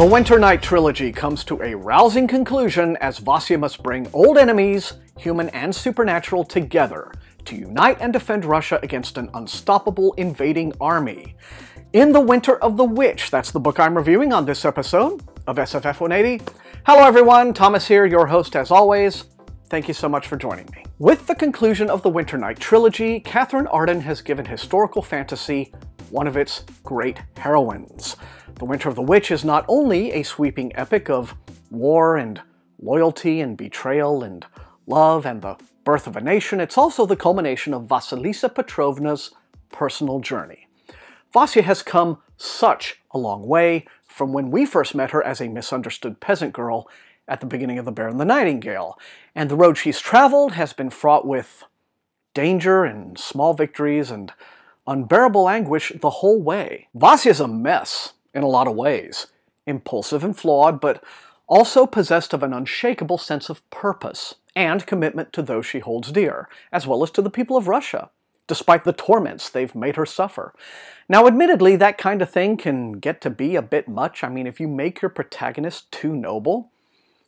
The Winter Night Trilogy comes to a rousing conclusion as Vasya must bring old enemies, human and supernatural, together to unite and defend Russia against an unstoppable invading army. In the Winter of the Witch, that's the book I'm reviewing on this episode of SFF 180. Hello everyone, Thomas here, your host as always. Thank you so much for joining me. With the conclusion of the Winter Night trilogy, Catherine Arden has given historical fantasy one of its great heroines. The Winter of the Witch is not only a sweeping epic of war and loyalty and betrayal and love and the birth of a nation, it's also the culmination of Vasilisa Petrovna's personal journey. Vasya has come such a long way from when we first met her as a misunderstood peasant girl at the beginning of The Bear and the Nightingale, and the road she's traveled has been fraught with danger and small victories and unbearable anguish the whole way. Vasya's a mess in a lot of ways. Impulsive and flawed, but also possessed of an unshakable sense of purpose and commitment to those she holds dear, as well as to the people of Russia, despite the torments they've made her suffer. Now, admittedly, that kind of thing can get to be a bit much. I mean, if you make your protagonist too noble,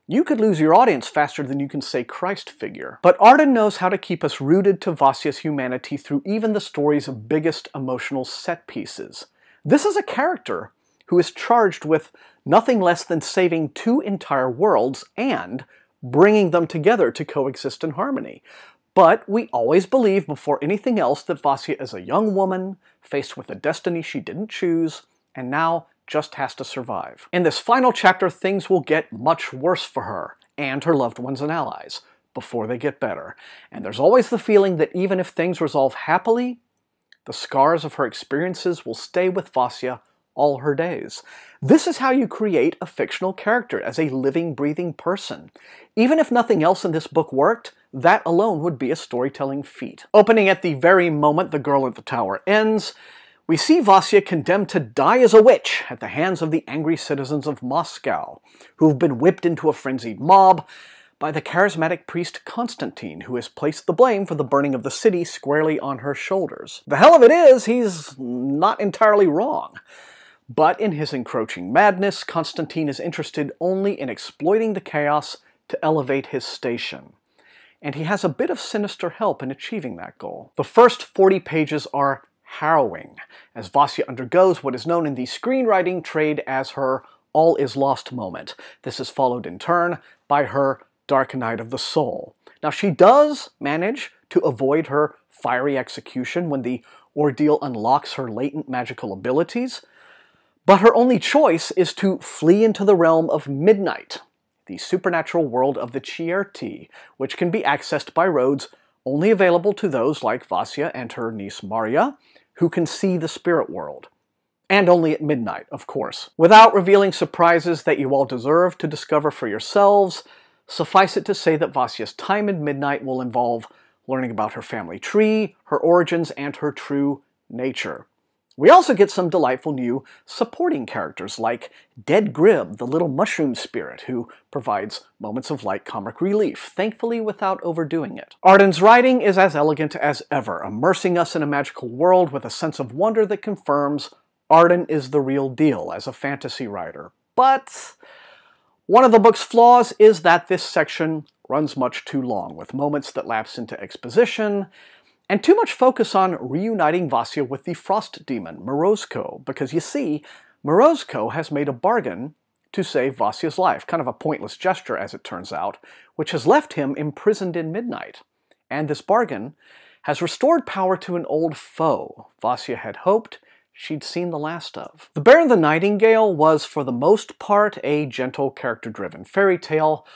you could lose your audience faster than you can say Christ figure. But Arden knows how to keep us rooted to Vasya's humanity through even the story's biggest emotional set pieces. This is a character who is charged with nothing less than saving two entire worlds and bringing them together to coexist in harmony. But we always believe, before anything else, that Vasya is a young woman, faced with a destiny she didn't choose, and now just has to survive. In this final chapter, things will get much worse for her, and her loved ones and allies, before they get better. And there's always the feeling that even if things resolve happily, the scars of her experiences will stay with Vasya all her days. This is how you create a fictional character as a living, breathing person. Even if nothing else in this book worked, that alone would be a storytelling feat. Opening at the very moment The Girl at the Tower ends, we see Vasya condemned to die as a witch at the hands of the angry citizens of Moscow, who've been whipped into a frenzied mob by the charismatic priest Constantine, who has placed the blame for the burning of the city squarely on her shoulders. The hell of it is, he's not entirely wrong. But in his encroaching madness, Constantine is interested only in exploiting the chaos to elevate his station and he has a bit of sinister help in achieving that goal. The first 40 pages are harrowing, as Vasya undergoes what is known in the screenwriting trade as her all is lost moment. This is followed in turn by her dark night of the soul. Now she does manage to avoid her fiery execution when the ordeal unlocks her latent magical abilities, but her only choice is to flee into the realm of midnight, the supernatural world of the Chierti, which can be accessed by roads only available to those like Vasya and her niece Maria, who can see the spirit world. And only at midnight, of course. Without revealing surprises that you all deserve to discover for yourselves, suffice it to say that Vasya's time in midnight will involve learning about her family tree, her origins, and her true nature. We also get some delightful new supporting characters like Dead Grim, the little mushroom spirit, who provides moments of light comic relief, thankfully without overdoing it. Arden's writing is as elegant as ever, immersing us in a magical world with a sense of wonder that confirms Arden is the real deal as a fantasy writer. But one of the book's flaws is that this section runs much too long, with moments that lapse into exposition, and too much focus on reuniting Vasya with the frost demon, Morozko, because you see, Morozko has made a bargain to save Vasya's life, kind of a pointless gesture as it turns out, which has left him imprisoned in Midnight. And this bargain has restored power to an old foe Vasya had hoped she'd seen the last of. The Baron the Nightingale was, for the most part, a gentle, character-driven fairy tale,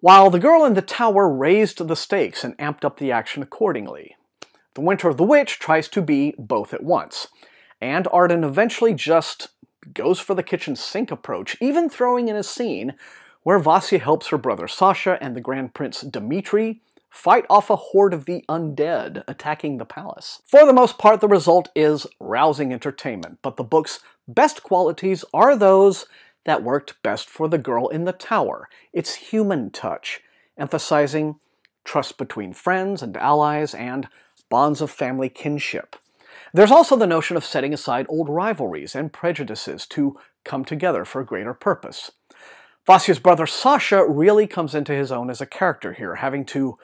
while The Girl in the Tower raised the stakes and amped up the action accordingly. The Winter of the Witch tries to be both at once. And Arden eventually just goes for the kitchen sink approach, even throwing in a scene where Vasya helps her brother Sasha and the Grand Prince Dmitri fight off a horde of the undead attacking the palace. For the most part, the result is rousing entertainment, but the book's best qualities are those that worked best for the girl in the tower, its human touch, emphasizing trust between friends and allies and bonds of family kinship. There's also the notion of setting aside old rivalries and prejudices to come together for a greater purpose. Vasya's brother Sasha really comes into his own as a character here, having to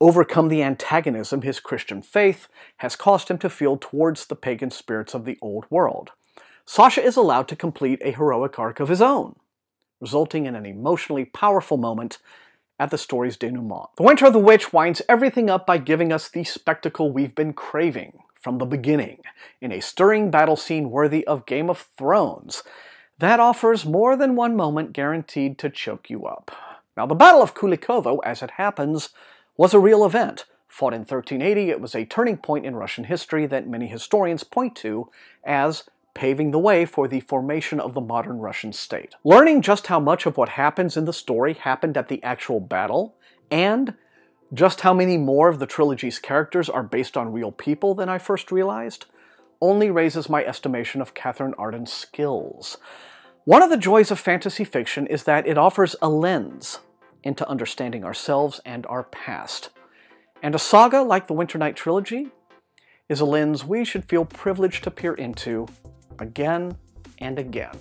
overcome the antagonism his Christian faith has caused him to feel towards the pagan spirits of the old world. Sasha is allowed to complete a heroic arc of his own, resulting in an emotionally powerful moment at the story's denouement. The Winter of the Witch winds everything up by giving us the spectacle we've been craving from the beginning, in a stirring battle scene worthy of Game of Thrones that offers more than one moment guaranteed to choke you up. Now, the Battle of Kulikovo, as it happens, was a real event. Fought in 1380, it was a turning point in Russian history that many historians point to as paving the way for the formation of the modern Russian state. Learning just how much of what happens in the story happened at the actual battle, and just how many more of the trilogy's characters are based on real people than I first realized, only raises my estimation of Catherine Arden's skills. One of the joys of fantasy fiction is that it offers a lens into understanding ourselves and our past. And a saga like the Winter Night Trilogy is a lens we should feel privileged to peer into again and again.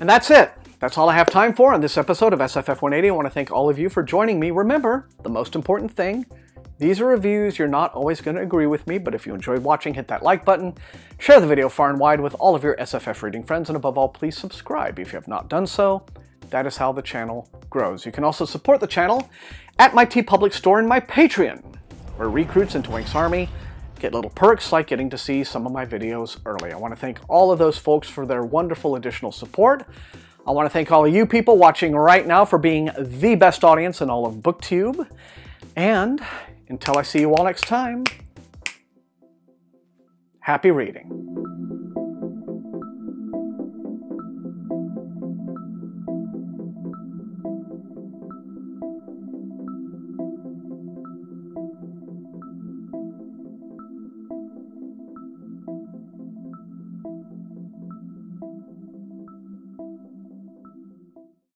And that's it. That's all I have time for on this episode of SFF 180. I want to thank all of you for joining me. Remember, the most important thing these are reviews, you're not always going to agree with me, but if you enjoyed watching, hit that like button, share the video far and wide with all of your SFF reading friends, and above all, please subscribe if you have not done so. That is how the channel grows. You can also support the channel at my T Public store and my Patreon, where recruits into Wink's Army get little perks like getting to see some of my videos early. I want to thank all of those folks for their wonderful additional support. I want to thank all of you people watching right now for being the best audience in all of BookTube. And until I see you all next time, happy reading.